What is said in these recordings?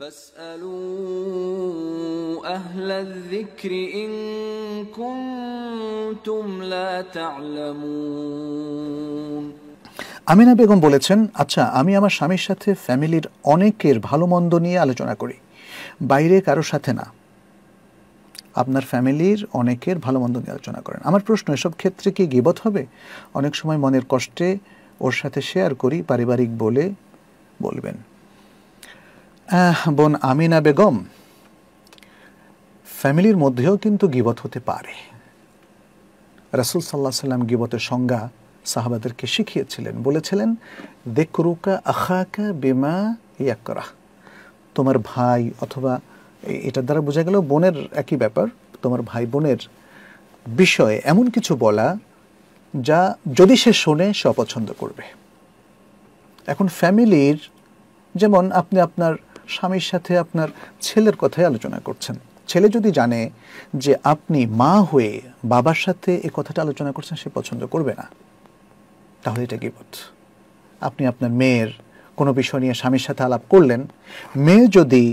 আমিনা বেগম বলেছেন আচ্ছা আমি আমার স্বামীর সাথে ফ্যামিলির অনেকের ভালো মন্দ নিয়ে আলোচনা করি বাইরে কারোর সাথে না আপনার ফ্যামিলির অনেকের ভালো মন্দ নিয়ে আলোচনা করেন আমার প্রশ্ন এসব ক্ষেত্রে কি গিবত হবে অনেক সময় মনের কষ্টে ওর সাথে শেয়ার করি পারিবারিক বলে বলবেন বোন আমিনা বেগম ফ্যামিলির মধ্যেও কিন্তু গিবত হতে পারে রাসুল সাল্লাহ সাল্লাম গিবতের সংজ্ঞা সাহাবাদেরকে শিখিয়েছিলেন বলেছিলেন দেখরুকা আখাকা বেমা করা তোমার ভাই অথবা এটার দ্বারা বোঝা গেল বোনের একই ব্যাপার তোমার ভাই বোনের বিষয়ে এমন কিছু বলা যা যদি সে শোনে সে অপছন্দ করবে এখন ফ্যামিলির যেমন আপনি আপনার স্বামীর সাথে আপনার ছেলের কথাই আলোচনা করছেন ছেলে যদি জানে যে আপনি মা হয়ে বাবার সাথে এ কথাটা আলোচনা করছেন সে পছন্দ করবে না তাহলে এটা গিবত আপনি আপনার মেয়ের কোনো বিষয় নিয়ে স্বামীর সাথে আলাপ করলেন মেয়ে যদি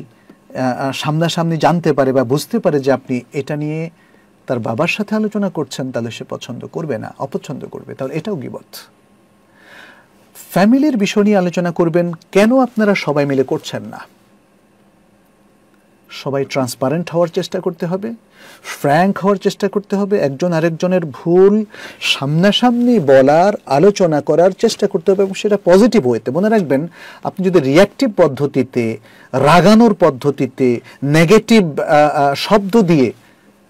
সামনাসামনি জানতে পারে বা বুঝতে পারে যে আপনি এটা নিয়ে তার বাবার সাথে আলোচনা করছেন তাহলে সে পছন্দ করবে না অপছন্দ করবে তাহলে এটাও গিবত ফ্যামিলির বিষয় নিয়ে আলোচনা করবেন কেন আপনারা সবাই মিলে করছেন না সবাই ট্রান্সপারেন্ট হওয়ার চেষ্টা করতে হবে ফ্র্যাঙ্ক হওয়ার চেষ্টা করতে হবে একজন আরেকজনের ভুল সামনাসামনি বলার আলোচনা করার চেষ্টা করতে হবে এবং সেটা পজিটিভ হইতে মনে রাখবেন আপনি যদি রিয়াক্টিভ পদ্ধতিতে রাগানোর পদ্ধতিতে নেগেটিভ শব্দ দিয়ে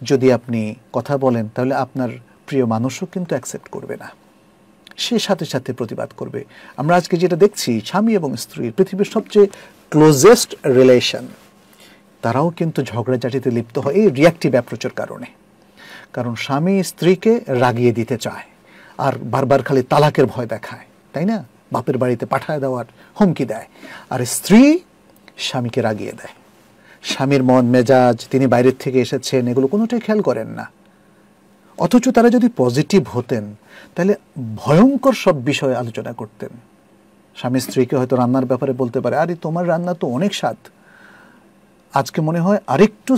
যদি আপনি কথা বলেন তাহলে আপনার প্রিয় মানুষও কিন্তু অ্যাকসেপ্ট করবে না সে সাথে সাথে প্রতিবাদ করবে আমরা আজকে যেটা দেখছি স্বামী এবং স্ত্রী পৃথিবীর সবচেয়ে ক্লোজেস্ট রিলেশন তারাও কিন্তু ঝগড়াঝাটিতে লিপ্ত হয় এই রিয়াক্টিভ অ্যাপ্রোচের কারণে কারণ স্বামী স্ত্রীকে রাগিয়ে দিতে চায় আর বারবার খালি তালাকের ভয় দেখায় তাই না বাপের বাড়িতে পাঠায় দেওয়ার হুমকি দেয় আর স্ত্রী স্বামীকে রাগিয়ে দেয় স্বামীর মন মেজাজ তিনি বাইরের থেকে এসেছেন এগুলো কোনোটাই খেয়াল করেন না অথচ তারা যদি পজিটিভ হতেন তাহলে ভয়ঙ্কর সব বিষয়ে আলোচনা করতেন স্বামী স্ত্রীকে হয়তো রান্নার ব্যাপারে বলতে পারে আরে তোমার রান্না তো অনেক স্বাদ আজকে মনে হয় আরেকটু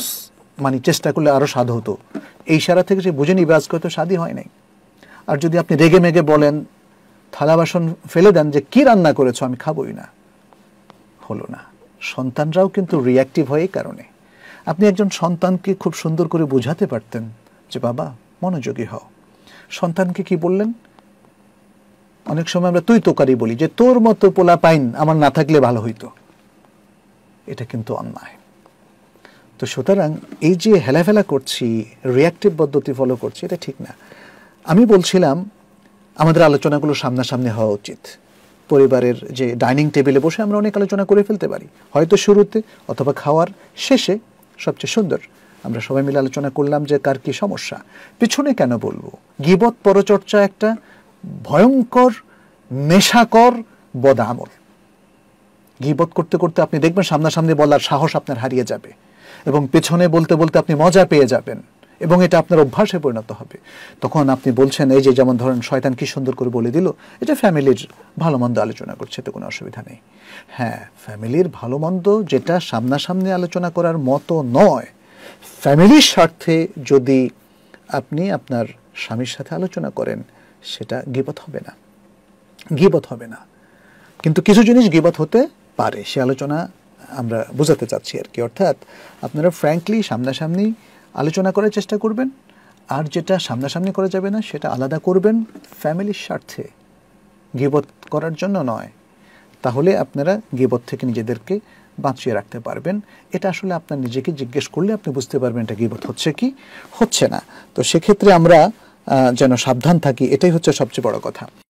মানে চেষ্টা করলে আরও স্বাদ হতো এই সারা থেকে সে বুঝে নিবে আজকে হয়তো স্বাদই হয় নাই আর যদি আপনি রেগে মেগে বলেন থালা বাসন ফেলে দেন যে কি রান্না করেছো আমি খাবই না হলো না সন্তানরাও কিন্তু রিয়াক্টিভ হয় এই কারণে আপনি একজন সন্তানকে খুব সুন্দর করে বোঝাতে পারতেন যে বাবা মনোযোগী হও সন্তানকে কি বললেন অনেক সময় আমরা তুই তোকারি বলি যে তোর মতো পোলা পাইন আমার না থাকলে ভালো হইতো এটা কিন্তু অন্যায় তো সুতরাং এই যে হেলাফেলা করছি রিয়াক্টিভ পদ্ধতি ফলো করছি এটা ঠিক না আমি বলছিলাম আমাদের আলোচনাগুলো সামনাসামনি হওয়া উচিত পরিবারের যে ডাইনিং টেবিলে বসে আমরা অনেক আলোচনা করে ফেলতে পারি হয়তো শুরুতে অথবা খাওয়ার শেষে সবচেয়ে সুন্দর আমরা সবাই মিলে আলোচনা করলাম যে কার কি সমস্যা পিছনে কেন বলবো গিবত পরচর্চা একটা ভয়ঙ্কর নেশাকর বদামল গিবত করতে করতে আপনি দেখবেন সামনাসামনি বলার সাহস আপনার হারিয়ে যাবে এবং পেছনে বলতে বলতে আপনি মজা পেয়ে যাবেন এবং এটা আপনার অভ্যাসে পরিণত হবে তখন আপনি বলছেন এই যে যেমন ধরেন শয়তান কি সুন্দর করে বলে দিল এটা ফ্যামিলির ভালো মন্দ আলোচনা করছে তো কোনো অসুবিধা নেই হ্যাঁ ফ্যামিলির ভালো মন্দ যেটা সামনাসামনি আলোচনা করার মতো নয় ফ্যামিলির স্বার্থে যদি আপনি আপনার স্বামীর সাথে আলোচনা করেন সেটা গিবত হবে না গিবত হবে না কিন্তু কিছু জিনিস গিবত হতে পারে সে আলোচনা আমরা বোঝাতে চাচ্ছি আর কি অর্থাৎ আপনারা ফ্র্যাঙ্কলি সামনাসামনি আলোচনা করার চেষ্টা করবেন আর যেটা সামনাসামনি করা যাবে না সেটা আলাদা করবেন ফ্যামিলির স্বার্থে গিবত করার জন্য নয় তাহলে আপনারা গিবত থেকে নিজেদেরকে বাঁচিয়ে রাখতে পারবেন এটা আসলে আপনার নিজেকে জিজ্ঞেস করলে আপনি বুঝতে পারবেন এটা গিবত হচ্ছে কি হচ্ছে না তো সেক্ষেত্রে আমরা যেন সাবধান থাকি এটাই হচ্ছে সবচেয়ে বড় কথা